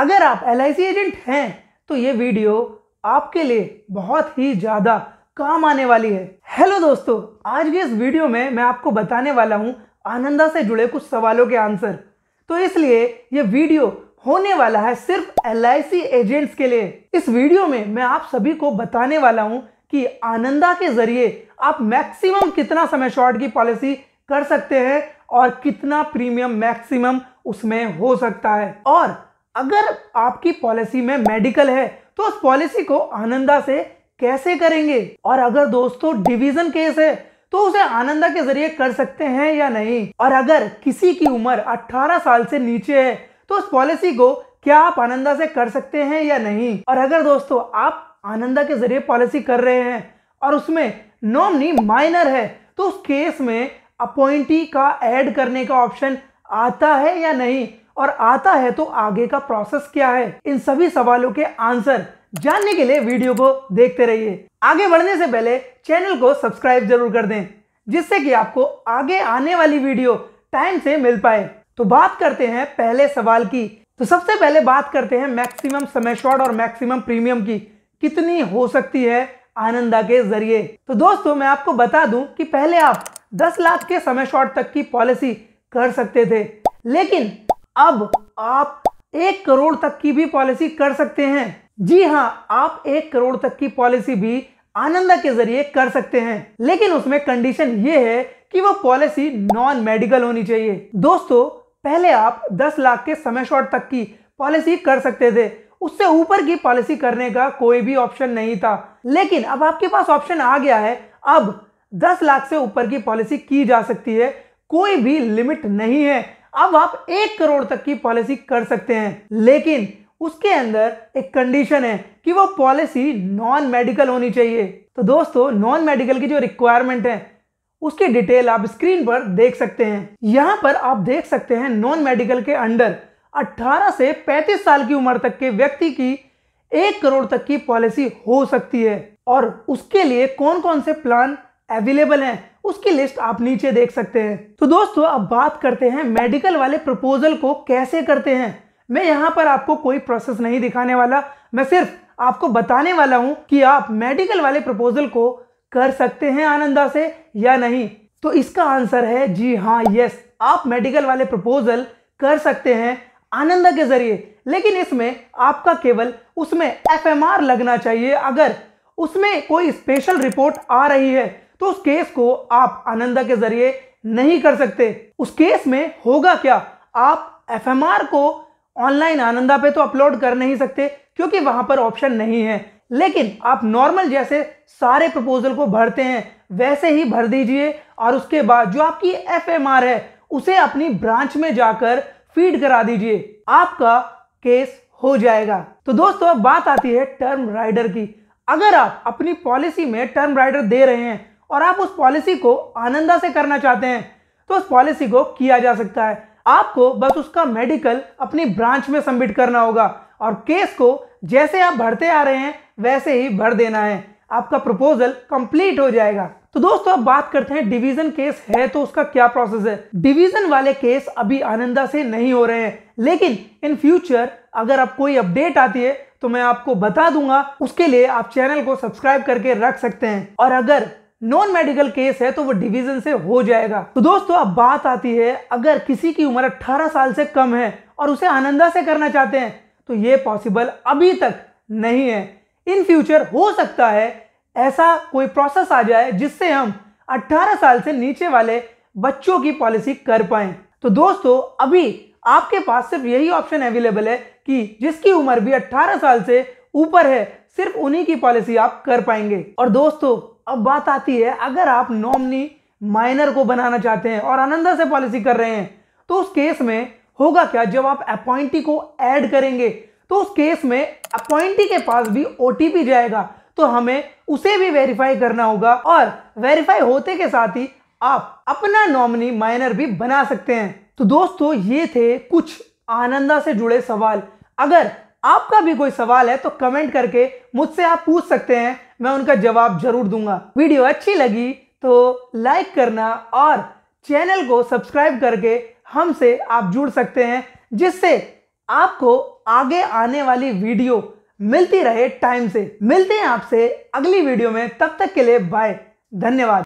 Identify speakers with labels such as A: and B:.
A: अगर आप L agent हैं तो ये वीडियो आपके लिए बहुत ही ज़्यादा काम आने वाली है हेलो दोस्तों आज के इस वीडियो में मैं आपको बताने वाला हूँ आनंदा से जुड़े कुछ सवालों के आंसर तो इसलिए ये वीडियो होने वाला है सिर्फ एल एजेंट्स के लिए इस वीडियो में मैं आप सभी को बताने वाला हूँ कि आनंदा के जरिए आप मैक्सिमम कितना समय शॉर्ट की पॉलिसी कर सकते हैं और कितना प्रीमियम मैक्सिमम उसमें हो सकता है और अगर आपकी पॉलिसी में मेडिकल है तो उस पॉलिसी को आनंदा से कैसे करेंगे और अगर दोस्तों डिवीजन केस है तो उसे आनंदा के जरिए कर सकते हैं या नहीं और अगर किसी की उम्र 18 साल से नीचे है तो उस पॉलिसी को क्या आप आनंदा से कर सकते हैं या नहीं और अगर दोस्तों आप आनंदा के जरिए पॉलिसी कर रहे हैं और उसमें नॉमनी माइनर है तो उस केस में अपॉइंटी का ऐड करने का ऑप्शन आता है या नहीं और आता है तो आगे का प्रोसेस क्या है इन सभी सवालों के आंसर जानने के लिए वीडियो को देखते रहिए आगे बढ़ने से पहले चैनल को सब्सक्राइब जरूर कर दें जिससे कि आपको आगे आने वाली वीडियो टाइम से मिल पाए तो बात करते हैं पहले सवाल की तो सबसे पहले बात करते हैं मैक्सिमम समय शॉर्ट और मैक्सिमम प्रीमियम की कितनी हो सकती है आनंदा के जरिए तो दोस्तों मैं आपको बता दूं कि पहले आप 10 लाख के समय शॉर्ट तक की पॉलिसी कर सकते थे लेकिन अब आप एक करोड़ तक की भी पॉलिसी कर सकते हैं जी हाँ आप एक करोड़ तक की पॉलिसी भी आनंदा के जरिए कर सकते हैं लेकिन उसमें कंडीशन ये है कि वो पॉलिसी नॉन मेडिकल होनी चाहिए दोस्तों पहले आप 10 लाख के समय शॉर्ट तक की पॉलिसी कर सकते थे उससे ऊपर की पॉलिसी करने का कोई भी ऑप्शन नहीं था लेकिन अब आपके पास ऑप्शन आ गया है अब 10 लाख से ऊपर की पॉलिसी की जा सकती है कोई भी लिमिट नहीं है अब आप एक करोड़ तक की पॉलिसी कर सकते हैं लेकिन उसके अंदर एक कंडीशन है कि वो पॉलिसी नॉन मेडिकल होनी चाहिए तो दोस्तों नॉन मेडिकल की जो रिक्वायरमेंट है उसकी डिटेल आप स्क्रीन पर देख सकते हैं यहाँ पर आप देख सकते हैं नॉन मेडिकल के अंडर 18 से 35 साल की उम्र तक के व्यक्ति की एक करोड़ तक की पॉलिसी हो सकती है और उसके लिए कौन कौन से प्लान अवेलेबल हैं उसकी लिस्ट आप नीचे देख सकते हैं तो दोस्तों अब बात करते हैं मेडिकल वाले प्रपोजल को कैसे करते हैं मैं यहाँ पर आपको कोई प्रोसेस नहीं दिखाने वाला मैं सिर्फ आपको बताने वाला हूँ कि आप मेडिकल वाले प्रपोजल को कर सकते हैं आनंदा से या नहीं तो इसका आंसर है जी हाँ यस आप मेडिकल वाले प्रपोजल कर सकते हैं आनंदा के जरिए लेकिन इसमें आपका केवल उसमें एफएमआर लगना चाहिए अगर उसमें कोई स्पेशल रिपोर्ट आ रही है तो उस केस को आप आनंदा के जरिए नहीं कर सकते उस केस में होगा क्या आप एफ को ऑनलाइन आनंदा पे तो अपलोड कर नहीं सकते क्योंकि वहां पर ऑप्शन नहीं है लेकिन आप नॉर्मल जैसे सारे प्रपोजल को भरते हैं वैसे ही भर दीजिए और उसके बाद जो आपकी एफ है उसे अपनी ब्रांच में जाकर फीड करा दीजिए आपका केस हो जाएगा तो दोस्तों अब बात आती है टर्म राइडर की अगर आप अपनी पॉलिसी में टर्म राइडर दे रहे हैं और आप उस पॉलिसी को आनंदा से करना चाहते हैं तो उस पॉलिसी को किया जा सकता है आपको बस उसका मेडिकल अपनी ब्रांच में सबमिट करना होगा और केस को जैसे आप भरते आ रहे हैं वैसे ही भर देना है आपका प्रपोजल कंप्लीट हो जाएगा तो दोस्तों अब बात करते हैं डिवीजन केस है तो उसका क्या प्रोसेस है डिवीजन वाले केस अभी आनंदा से नहीं हो रहे हैं लेकिन इन फ्यूचर अगर आप कोई अपडेट आती है तो मैं आपको बता दूंगा उसके लिए आप चैनल को सब्सक्राइब करके रख सकते हैं और अगर नॉन मेडिकल केस है तो वो डिवीजन से हो जाएगा तो दोस्तों अब बात आती है अगर किसी की उम्र 18 साल से कम है और उसे आनंदा से करना चाहते हैं तो ये पॉसिबल अभी तक नहीं है इन फ्यूचर हो सकता है ऐसा कोई प्रोसेस आ जाए जिससे हम 18 साल से नीचे वाले बच्चों की पॉलिसी कर पाए तो दोस्तों अभी आपके पास सिर्फ यही ऑप्शन अवेलेबल है कि जिसकी उम्र भी 18 साल से ऊपर है सिर्फ उन्हीं की पॉलिसी आप कर पाएंगे और दोस्तों अब बात आती है अगर आप नॉमनी माइनर को बनाना चाहते हैं और अनंदा से पॉलिसी कर रहे हैं तो उस केस में होगा क्या जब आप अपॉइंटी को ऐड करेंगे तो उस केस में अपॉइंटी के पास भी ओ जाएगा तो हमें उसे भी वेरीफाई करना होगा और वेरीफाई होते के साथ ही आप अपना नॉमिनी माइनर भी बना सकते हैं तो दोस्तों ये थे कुछ आनंदा से जुड़े सवाल अगर आपका भी कोई सवाल है तो कमेंट करके मुझसे आप पूछ सकते हैं मैं उनका जवाब जरूर दूंगा वीडियो अच्छी लगी तो लाइक करना और चैनल को सब्सक्राइब करके हमसे आप जुड़ सकते हैं जिससे आपको आगे आने वाली वीडियो मिलती रहे टाइम से मिलते हैं आपसे अगली वीडियो में तब तक के लिए बाय धन्यवाद